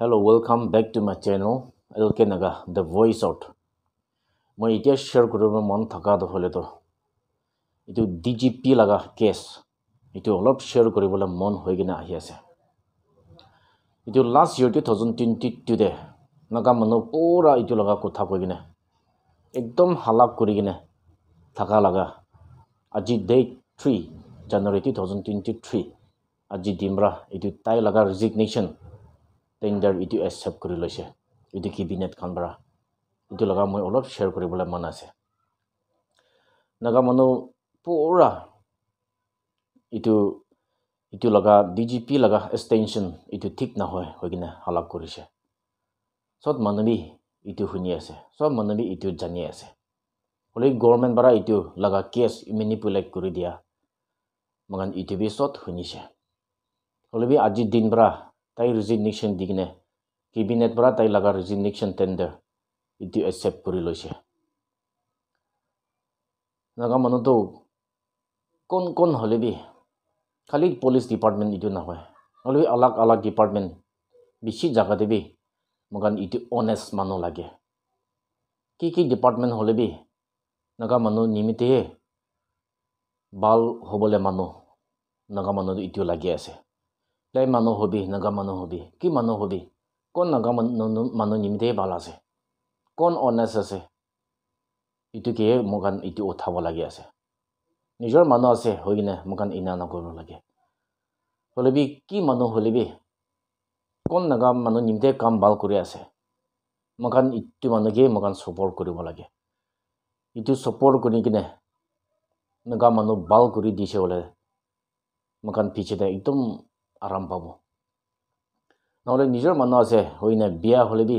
Hello' welcome back to my channel L K Naga the voice out মই এতিয়া share কৰিব মন থকা হ'লেতো এইটো ডি জি পি লগা কেছ এইটো অলপ শ্বেয়াৰ কৰিবলৈ মন হৈ কিনে আহি আছে এইটো last year two thousand twenty টুতে নাগা মানুহ পূৰা এইটো লগা কথা কৈ কিনে একদম হালাক কৰি কিনে থকা লগা আজি date three January two thousand twenty three আজি ডিমৰা এইটো তাই লগা ৰিজিগনেশ্যন টেণ্ডাৰ ইটো একচেপ্ট কৰি লৈছে এইটো কেবিনেটখন পৰা এইটো লগা মই অলপ শ্বেয়াৰ কৰিবলৈ মন আছে নাগা মানুহ পুৰা ইটো ইটো লগা ডি জি পি লগা এক্সটেনশ্যন ইটো ঠিক নহয় হৈ কিনে হলাপ কৰিছে চব মানুহী ইটো শুনি আছে চব মানুহী ইটো জানি আছে হ'লে গভৰ্ণমেণ্ট পৰা ইটো লগা কেছ মেনিপুলেট কৰি দিয়া মগান ইউটিউবে চব শুনিছে হ'লে আজিৰ দিন পৰা তাই ৰিজিগনেশ্যন দি কিনে কেবিনেট পৰা তাই লগা ৰিজিগনেশ্যন টেণ্ডাৰ এইটো একচেপ্ট কৰি লৈছে নগা মানুহটো কোন কোন হ'লেবি খালি পুলিচ ডিপাৰ্টমেণ্ট এইটো নহয় হ'লেবি আলগ আলগ ডিপাৰ্টমেণ্ট বেছি জেগা দিবি মোক এইটো অনেষ্ট মানুহ লাগে কি কি ডিপাৰ্টমেণ্ট হ'লেবি নগা মানুহ নিমিত্তেহে ভাল হ'বলৈ মানুহ নগা মানুহটো এইটো লাগি আছে লাই মানুহ হ'বি নগা মানুহ হ'বি কি মানুহ হ'বি কোন নগা মানুহ মানুহ নিমিতেই ভাল আছে কোন অনেচ আছে এইটোকেহে মোক এইটো উঠাব লাগে আছে নিজৰ মানুহ আছে হৈ কিনে মোক ইনা নকৰিব লাগে হ'লেবি কি মানুহ হ'লিবি কোন নগা মানুহ নিমিতে কাম ভাল কৰি আছে মোক ইটো মানুহকে মোক ছাপৰ্ট কৰিব লাগে ইটো ছাপৰ্ট কৰি কিনে নগা মানুহ ভাল কৰি দিছে বোলে মোক পিছতে একদম আৰাম পাব নহ'লে নিজৰ মানুহ আছে হয়নে বিয়া হ'লে বি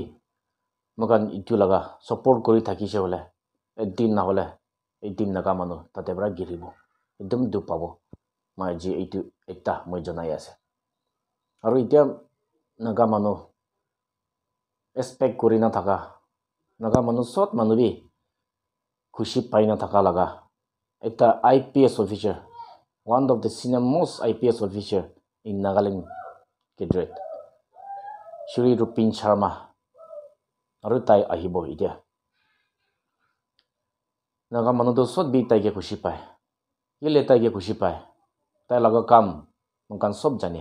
মোক ইটো লগা ছাপৰ্ট কৰি থাকিছে হ'লে এদিন নহ'লে এদিন নগা মানুহ তাতে পৰা গিৰিব একদম দুখ পাব মই যি এইটো এটা মই জনাই আছে আৰু এতিয়া নগা মানুহ এক্সপেক্ট কৰি নাথাকা নগা মানুহ চব মানুহ খুচি পাই নাথাকা লগা এটা I P S officer one of the senior most I P S officer in Nagaling Kedret. Sri Rupin Sharma. Arutai Ahibo idea. Nagamanodo sot be Taike Kushipai. Yele Taike Kushipai. Tailago kam Munkan sob jani.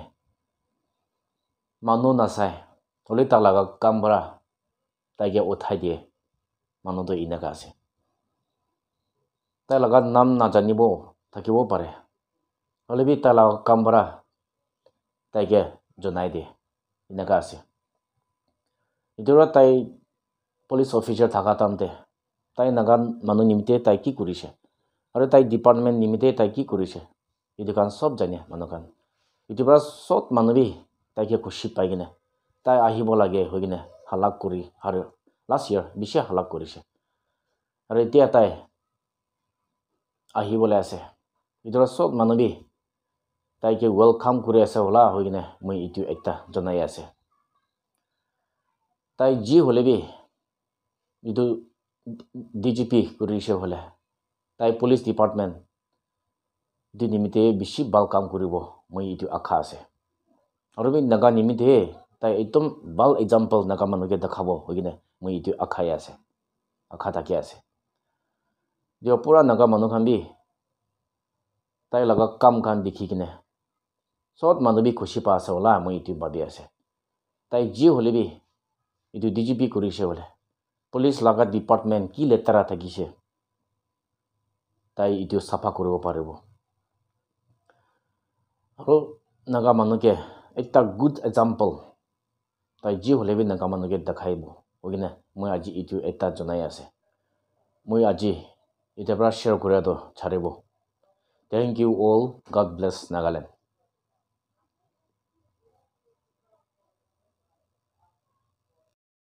Manu nasai. Tolita laga kambra. Taike utaide. Manodo inagasi. Tailagat nam na janibo. Takibo pare. Olivita la kambra. তাইকে জনাই দিয়ে এনেকুৱা আছে ভিতৰত তাই police officer থকা টাইমতে তাই নাগান মানুহ নিমিত্তে তাই কি কৰিছে আৰু তাই ডিপাৰ্টমেণ্ট নিমিত্তে তাই কি কৰিছে সেইটো কাৰণ চব জানে মানুহখন ইটোৰ পৰা চব মানুহেই তাইকে খুচি পাই কিনে তাই আহিব লাগে হৈ কিনে হালাক কৰি আৰু লাষ্ট ইয়াৰ বেছি হালাক কৰিছে আৰু এতিয়া তাই আহিবলৈ আছে ভিতৰত চব মানুহেই তাইকে ৱেলকাম কৰি আছে হ'লা হৈ কিনে মই এইটো এটা জনাই আছে তাই যি হ'লেবি এইটো ডি জি পি কৰিছে হ'লে তাই পুলিচ ডিপাৰ্টমেণ্ট এইটো নিমিত্তে বেছি ভাল কাম কৰিব মই এইটো আশা আছে আৰু মই নাগা নিমিত্তে তাই একদম ভাল এক্সাম্পল নাগা মানুহকে দেখাব হৈ কিনে মই এইটো আশাই আছে আশা থাকি আছে যে পুৰা নাগা মানুহ খান বি তাই লগা কাম কাম দেখি কিনে চব মানুহবি খুচি পাই আছে ওলা মই ইউটিউব ভাবি আছে তাই যি হ'লে বি এইটো ডি জি পি কৰিছে বোলে পুলিচ লগা ডিপাৰ্টমেণ্ট কি লেতেৰা থাকিছে তাই এইটো চাফা কৰিব পাৰিব আৰু নগা মানুহকে এটা গুড এক্সাম্পল তাই যি হ'লে বি নগা মানুহকে দেখাইব হয়নে মই আজি এইটো এটা জনাই আছে মই আজি এতিয়াৰ পৰা শ্বেয়াৰ কৰাটো ছাৰিব thank you all God bless Nagaland